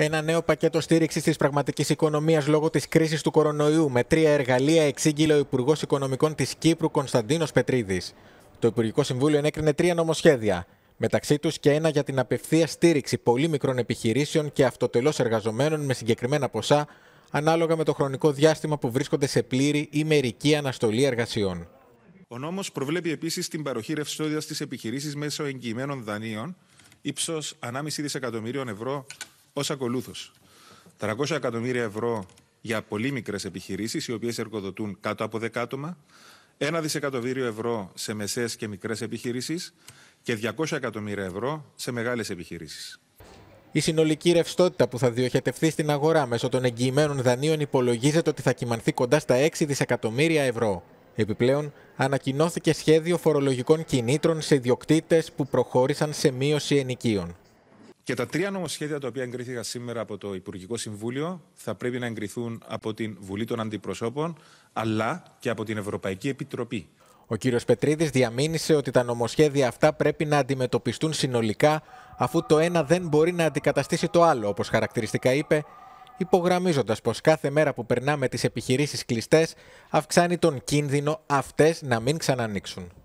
Ένα νέο πακέτο στήριξης της πραγματικής οικονομίας λόγω της κρίσης του κορονοϊού με τρία εργαλεία εξήγηλε ο Υπουργός Οικονομικών της Κύπρου Κωνσταντίνος Πετρίδης. Το Υπουργικό Συμβούλιο ενέκρινε τρία νομοσχέδια. Μεταξύ τους και ένα για την απευθεία στήριξη πολύ μικρών επιχειρήσεων και αυτοτελώς εργαζομένων με συγκεκριμένα ποσά, ανάλογα με το χρονικό διάστημα που βρίσκονται σε πλήρη ή μερική αναστολή εργασιών. Ο νόμος προβλέπει επίσης την παροχή ρευστότητα στις επιχειρήσεις μέσω εγγυημένων δανείων ύψος 1,5 δισεκατομμυρίων ευρώ ως ακολούθω. 300 εκατομμύρια ευρώ για πολύ μικρές επιχειρήσεις, οι οποίες εργοδοτούν κάτω από δεκάτομα, 1 δισεκατομμύριο ευρώ σε μεσαίες και μικρές επιχειρήσεις και 200 εκατομμύρια ευρώ σε μεγάλες επιχειρήσεις. Η συνολική ρευστότητα που θα διοχετευθεί στην αγορά μέσω των εγγυημένων δανείων υπολογίζεται ότι θα κυμανθεί κοντά στα 6 δισεκατομμύρια ευρώ. Επιπλέον, ανακοινώθηκε σχέδιο φορολογικών κινήτρων σε ιδιοκτήτες που προχώρησαν σε μείωση ενοικίων. Και τα τρία νομοσχέδια τα οποία εγκρίθηκαν σήμερα από το Υπουργικό Συμβούλιο θα πρέπει να εγκριθούν από την Βουλή των Αντιπροσώπων αλλά και από την Ευρωπαϊκή Επιτροπή. Ο κύριος Πετρίδης διαμήνυσε ότι τα νομοσχέδια αυτά πρέπει να αντιμετωπιστούν συνολικά αφού το ένα δεν μπορεί να αντικαταστήσει το άλλο, όπως χαρακτηριστικά είπε, υπογραμμίζοντας πως κάθε μέρα που περνάμε τις επιχειρήσεις κλειστές αυξάνει τον κίνδυνο αυτές να μην ξανανοίξουν.